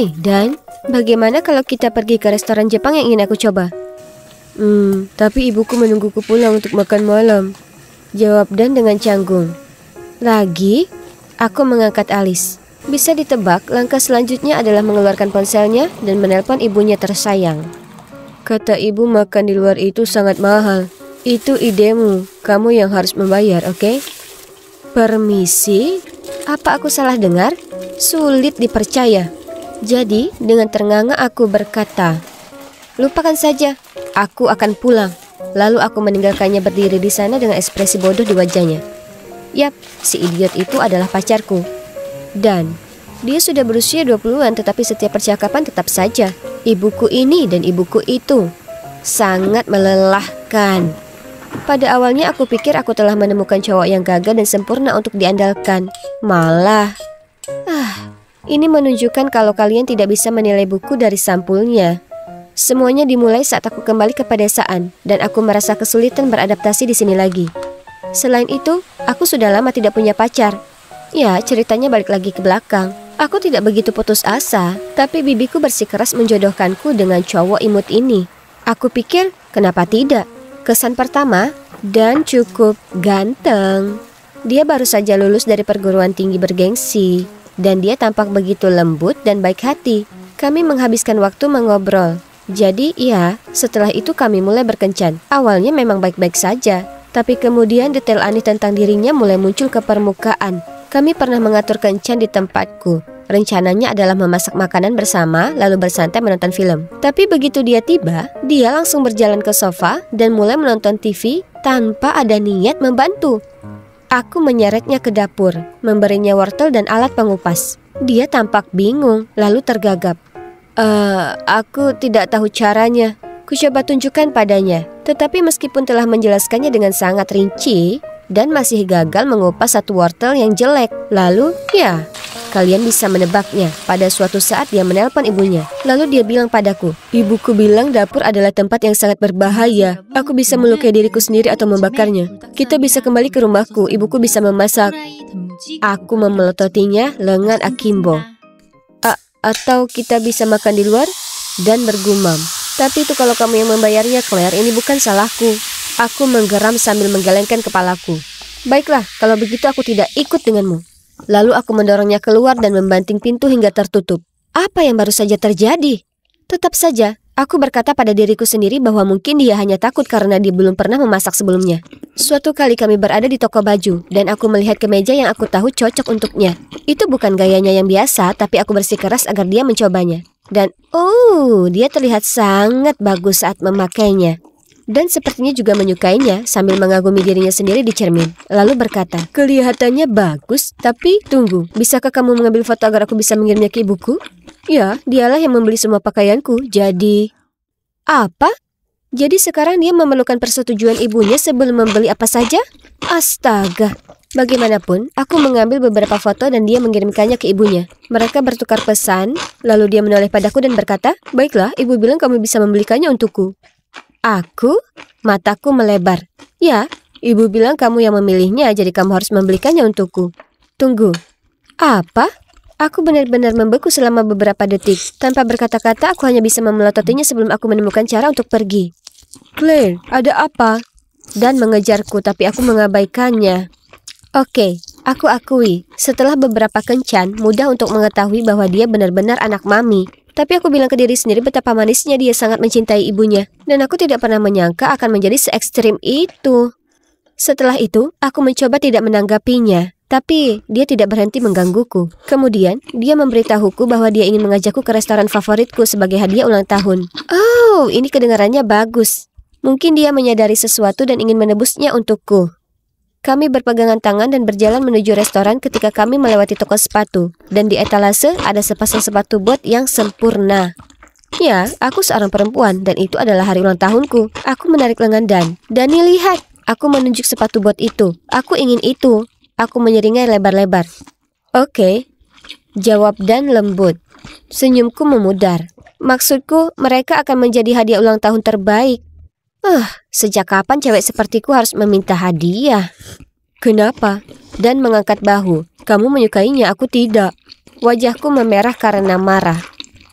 Hei, eh, Dan, bagaimana kalau kita pergi ke restoran Jepang yang ingin aku coba? Hmm, tapi ibuku menungguku pulang untuk makan malam. Jawab Dan dengan canggung. Lagi? Aku mengangkat alis. Bisa ditebak, langkah selanjutnya adalah mengeluarkan ponselnya dan menelpon ibunya tersayang. Kata ibu makan di luar itu sangat mahal. Itu idemu, kamu yang harus membayar, oke? Okay? Permisi? Apa aku salah dengar? Sulit dipercaya. Jadi, dengan ternganga aku berkata, "Lupakan saja, aku akan pulang." Lalu aku meninggalkannya berdiri di sana dengan ekspresi bodoh di wajahnya. Yap, si idiot itu adalah pacarku. Dan dia sudah berusia 20-an tetapi setiap percakapan tetap saja ibuku ini dan ibuku itu. Sangat melelahkan. Pada awalnya aku pikir aku telah menemukan cowok yang gagah dan sempurna untuk diandalkan. Malah, ini menunjukkan kalau kalian tidak bisa menilai buku dari sampulnya. Semuanya dimulai saat aku kembali ke pedesaan, dan aku merasa kesulitan beradaptasi di sini lagi. Selain itu, aku sudah lama tidak punya pacar. Ya, ceritanya balik lagi ke belakang. Aku tidak begitu putus asa, tapi bibiku bersikeras menjodohkanku dengan cowok imut ini. Aku pikir, kenapa tidak? Kesan pertama, dan cukup ganteng. Dia baru saja lulus dari perguruan tinggi bergengsi dan dia tampak begitu lembut dan baik hati. Kami menghabiskan waktu mengobrol. Jadi ya, setelah itu kami mulai berkencan. Awalnya memang baik-baik saja, tapi kemudian detail aneh tentang dirinya mulai muncul ke permukaan. Kami pernah mengatur kencan di tempatku. Rencananya adalah memasak makanan bersama lalu bersantai menonton film. Tapi begitu dia tiba, dia langsung berjalan ke sofa dan mulai menonton TV tanpa ada niat membantu. Aku menyeretnya ke dapur, memberinya wortel dan alat pengupas. Dia tampak bingung, lalu tergagap. Eh, aku tidak tahu caranya. Kucoba tunjukkan padanya. Tetapi meskipun telah menjelaskannya dengan sangat rinci, dan masih gagal mengupas satu wortel yang jelek. Lalu, ya, Kalian bisa menebaknya. Pada suatu saat dia menelpon ibunya. Lalu dia bilang padaku, Ibuku bilang dapur adalah tempat yang sangat berbahaya. Aku bisa melukai diriku sendiri atau membakarnya. Kita bisa kembali ke rumahku. Ibuku bisa memasak. Aku memelototinya lengan Akimbo. A atau kita bisa makan di luar dan bergumam. Tapi itu kalau kamu yang membayarnya, Claire, ini bukan salahku. Aku menggeram sambil menggelengkan kepalaku. Baiklah, kalau begitu aku tidak ikut denganmu. Lalu aku mendorongnya keluar dan membanting pintu hingga tertutup. Apa yang baru saja terjadi? Tetap saja, aku berkata pada diriku sendiri bahwa mungkin dia hanya takut karena dia belum pernah memasak sebelumnya. Suatu kali kami berada di toko baju, dan aku melihat kemeja yang aku tahu cocok untuknya. Itu bukan gayanya yang biasa, tapi aku bersikeras agar dia mencobanya. Dan, oh, dia terlihat sangat bagus saat memakainya dan sepertinya juga menyukainya sambil mengagumi dirinya sendiri di cermin. Lalu berkata, kelihatannya bagus, tapi tunggu, bisakah kamu mengambil foto agar aku bisa mengirimnya ke ibuku? Ya, dialah yang membeli semua pakaianku, jadi... Apa? Jadi sekarang dia memerlukan persetujuan ibunya sebelum membeli apa saja? Astaga, Bagaimanapun, aku mengambil beberapa foto dan dia mengirimkannya ke ibunya. Mereka bertukar pesan, lalu dia menoleh padaku dan berkata, Baiklah, ibu bilang kamu bisa membelikannya untukku. Aku? Mataku melebar. Ya, ibu bilang kamu yang memilihnya, jadi kamu harus membelikannya untukku. Tunggu. Apa? Aku benar-benar membeku selama beberapa detik. Tanpa berkata-kata, aku hanya bisa memelototinya sebelum aku menemukan cara untuk pergi. Claire, ada apa? Dan mengejarku, tapi aku mengabaikannya. Oke, okay, aku akui. Setelah beberapa kencan, mudah untuk mengetahui bahwa dia benar-benar anak mami. Tapi aku bilang ke diri sendiri betapa manisnya dia sangat mencintai ibunya, dan aku tidak pernah menyangka akan menjadi se-ekstrim itu. Setelah itu, aku mencoba tidak menanggapinya, tapi dia tidak berhenti menggangguku. Kemudian, dia memberitahuku bahwa dia ingin mengajakku ke restoran favoritku sebagai hadiah ulang tahun. Oh, ini kedengarannya bagus. Mungkin dia menyadari sesuatu dan ingin menebusnya untukku. Kami berpegangan tangan dan berjalan menuju restoran ketika kami melewati toko sepatu. Dan di etalase ada sepasang sepatu bot yang sempurna. Ya, aku seorang perempuan dan itu adalah hari ulang tahunku. Aku menarik lengan Dan. Dani lihat, aku menunjuk sepatu bot itu. Aku ingin itu. Aku menyeringai lebar-lebar. Oke, okay. jawab Dan lembut. Senyumku memudar. Maksudku, mereka akan menjadi hadiah ulang tahun terbaik. Eh, uh, sejak kapan cewek sepertiku harus meminta hadiah? Kenapa? Dan mengangkat bahu. Kamu menyukainya, aku tidak. Wajahku memerah karena marah.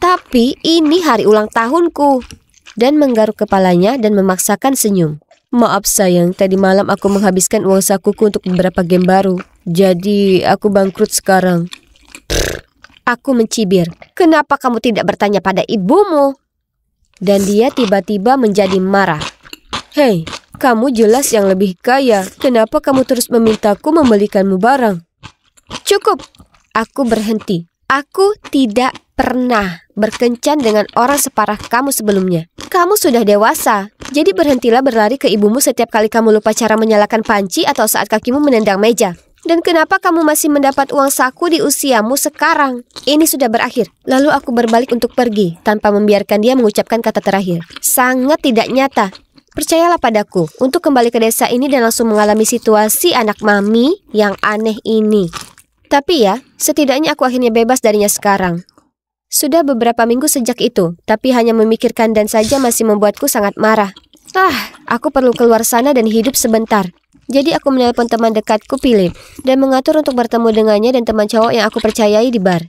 Tapi ini hari ulang tahunku. Dan menggaruk kepalanya dan memaksakan senyum. Maaf sayang, tadi malam aku menghabiskan uang sakuku untuk beberapa game baru. Jadi aku bangkrut sekarang. Aku mencibir. Kenapa kamu tidak bertanya pada ibumu? Dan dia tiba-tiba menjadi marah. Hei, kamu jelas yang lebih kaya. Kenapa kamu terus memintaku membelikanmu barang? Cukup. Aku berhenti. Aku tidak pernah berkencan dengan orang separah kamu sebelumnya. Kamu sudah dewasa, jadi berhentilah berlari ke ibumu setiap kali kamu lupa cara menyalakan panci atau saat kakimu menendang meja. Dan kenapa kamu masih mendapat uang saku di usiamu sekarang? Ini sudah berakhir. Lalu aku berbalik untuk pergi, tanpa membiarkan dia mengucapkan kata terakhir. Sangat tidak nyata. Percayalah padaku untuk kembali ke desa ini dan langsung mengalami situasi anak mami yang aneh ini. Tapi ya, setidaknya aku akhirnya bebas darinya sekarang. Sudah beberapa minggu sejak itu, tapi hanya memikirkan dan saja masih membuatku sangat marah. Ah, aku perlu keluar sana dan hidup sebentar. Jadi aku menelpon teman dekatku Philip dan mengatur untuk bertemu dengannya dan teman cowok yang aku percayai di bar.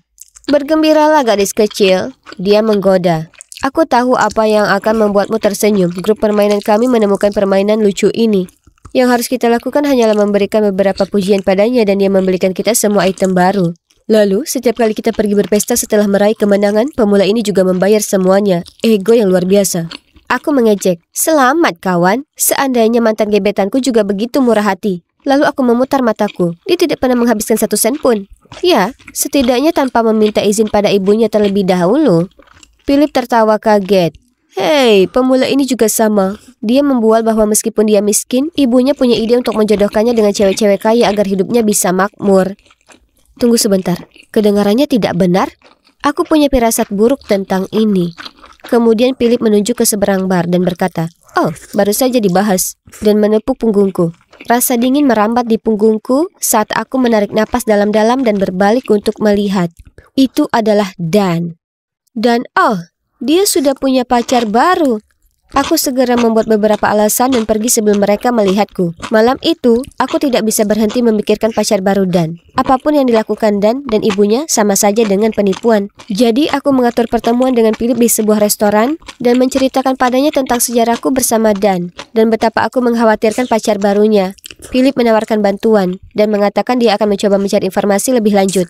Bergembiralah gadis kecil, dia menggoda. Aku tahu apa yang akan membuatmu tersenyum. Grup permainan kami menemukan permainan lucu ini. Yang harus kita lakukan hanyalah memberikan beberapa pujian padanya dan dia memberikan kita semua item baru. Lalu, setiap kali kita pergi berpesta setelah meraih kemenangan, pemula ini juga membayar semuanya. Ego yang luar biasa. Aku mengejek. Selamat, kawan. Seandainya mantan gebetanku juga begitu murah hati. Lalu aku memutar mataku. Dia tidak pernah menghabiskan satu sen pun. Ya, setidaknya tanpa meminta izin pada ibunya terlebih dahulu. Philip tertawa kaget. Hei, pemula ini juga sama. Dia membual bahwa meskipun dia miskin, ibunya punya ide untuk menjodohkannya dengan cewek-cewek kaya agar hidupnya bisa makmur. Tunggu sebentar, kedengarannya tidak benar? Aku punya firasat buruk tentang ini. Kemudian Philip menunjuk ke seberang bar dan berkata, Oh, baru saja dibahas, dan menepuk punggungku. Rasa dingin merambat di punggungku saat aku menarik napas dalam-dalam dan berbalik untuk melihat. Itu adalah Dan. Dan oh, dia sudah punya pacar baru. Aku segera membuat beberapa alasan dan pergi sebelum mereka melihatku. Malam itu, aku tidak bisa berhenti memikirkan pacar baru Dan. Apapun yang dilakukan Dan dan ibunya sama saja dengan penipuan. Jadi aku mengatur pertemuan dengan Philip di sebuah restoran dan menceritakan padanya tentang sejarahku bersama Dan dan betapa aku mengkhawatirkan pacar barunya. Philip menawarkan bantuan dan mengatakan dia akan mencoba mencari informasi lebih lanjut.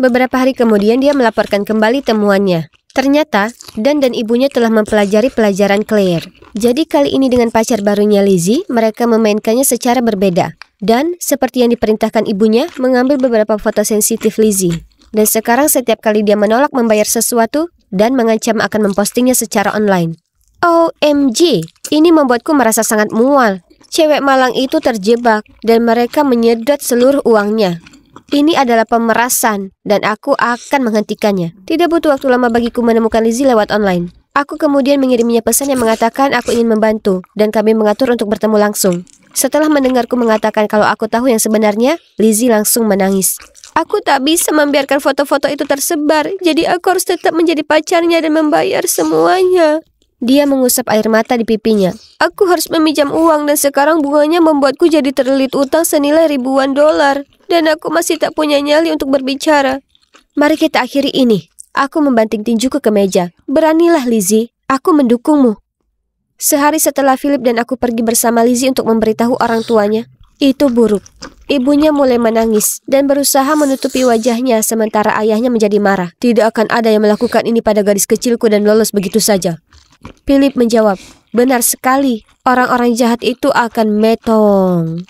Beberapa hari kemudian dia melaporkan kembali temuannya. Ternyata, Dan dan ibunya telah mempelajari pelajaran Claire. Jadi kali ini dengan pacar barunya Lizzie, mereka memainkannya secara berbeda. Dan, seperti yang diperintahkan ibunya, mengambil beberapa foto sensitif Lizzie. Dan sekarang setiap kali dia menolak membayar sesuatu, Dan mengancam akan mempostingnya secara online. OMG, ini membuatku merasa sangat mual. Cewek malang itu terjebak, dan mereka menyedot seluruh uangnya. Ini adalah pemerasan dan aku akan menghentikannya. Tidak butuh waktu lama bagiku menemukan Lizzie lewat online. Aku kemudian mengiriminya pesan yang mengatakan aku ingin membantu dan kami mengatur untuk bertemu langsung. Setelah mendengarku mengatakan kalau aku tahu yang sebenarnya, Lizzie langsung menangis. Aku tak bisa membiarkan foto-foto itu tersebar, jadi aku harus tetap menjadi pacarnya dan membayar semuanya. Dia mengusap air mata di pipinya. Aku harus meminjam uang dan sekarang bunganya membuatku jadi terlilit utang senilai ribuan dolar. Dan aku masih tak punya nyali untuk berbicara. Mari kita akhiri ini. Aku membanting tinju ke meja. Beranilah, Lizzie. Aku mendukungmu. Sehari setelah Philip dan aku pergi bersama Lizzie untuk memberitahu orang tuanya, itu buruk. Ibunya mulai menangis dan berusaha menutupi wajahnya sementara ayahnya menjadi marah. Tidak akan ada yang melakukan ini pada gadis kecilku dan lolos begitu saja. Philip menjawab, benar sekali. Orang-orang jahat itu akan metong.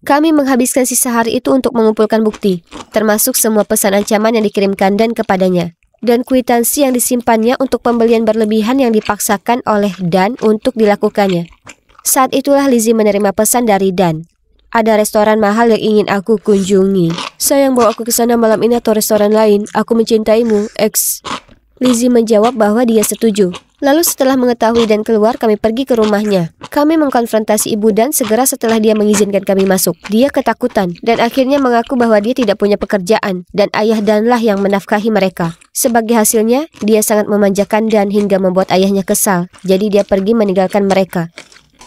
Kami menghabiskan sisa hari itu untuk mengumpulkan bukti, termasuk semua pesan ancaman yang dikirimkan dan kepadanya, dan kuitansi yang disimpannya untuk pembelian berlebihan yang dipaksakan oleh Dan untuk dilakukannya. Saat itulah Lizzie menerima pesan dari Dan. Ada restoran mahal yang ingin aku kunjungi. Sayang bawa aku ke sana malam ini atau restoran lain. Aku mencintaimu, X. Lizzie menjawab bahwa dia setuju, Lalu setelah mengetahui dan keluar, kami pergi ke rumahnya. Kami mengkonfrontasi ibu dan segera setelah dia mengizinkan kami masuk, dia ketakutan dan akhirnya mengaku bahwa dia tidak punya pekerjaan dan ayah danlah yang menafkahi mereka. Sebagai hasilnya, dia sangat memanjakan dan hingga membuat ayahnya kesal. Jadi dia pergi meninggalkan mereka.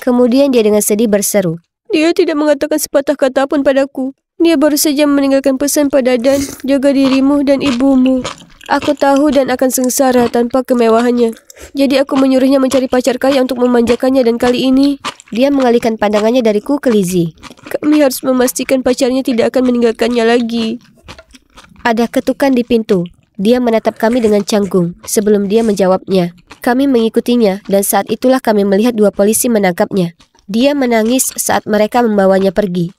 Kemudian dia dengan sedih berseru, "Dia tidak mengatakan sepatah kata pun padaku. Dia baru saja meninggalkan pesan pada Dan, jaga dirimu dan ibumu. Aku tahu dan akan sengsara tanpa kemewahannya. Jadi aku menyuruhnya mencari pacar kaya untuk memanjakannya dan kali ini... Dia mengalihkan pandangannya dariku ke Lizzie. Kami harus memastikan pacarnya tidak akan meninggalkannya lagi. Ada ketukan di pintu. Dia menatap kami dengan canggung sebelum dia menjawabnya. Kami mengikutinya dan saat itulah kami melihat dua polisi menangkapnya. Dia menangis saat mereka membawanya pergi.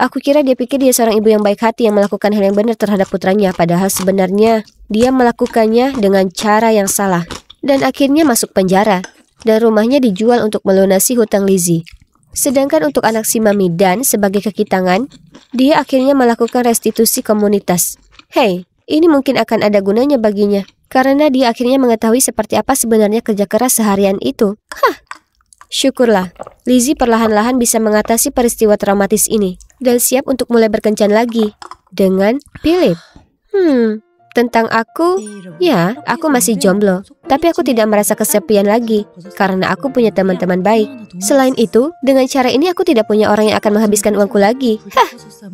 Aku kira dia pikir dia seorang ibu yang baik hati yang melakukan hal yang benar terhadap putranya, padahal sebenarnya dia melakukannya dengan cara yang salah dan akhirnya masuk penjara dan rumahnya dijual untuk melunasi hutang Lizzie. Sedangkan untuk anak si Mami Dan sebagai kekitangan, dia akhirnya melakukan restitusi komunitas. Hei, ini mungkin akan ada gunanya baginya karena dia akhirnya mengetahui seperti apa sebenarnya kerja keras seharian itu. Hah. Syukurlah, Lizzie perlahan-lahan bisa mengatasi peristiwa traumatis ini dan siap untuk mulai berkencan lagi dengan Philip. Hmm, tentang aku, ya, aku masih jomblo, tapi aku tidak merasa kesepian lagi karena aku punya teman-teman baik. Selain itu, dengan cara ini aku tidak punya orang yang akan menghabiskan uangku lagi. Hah.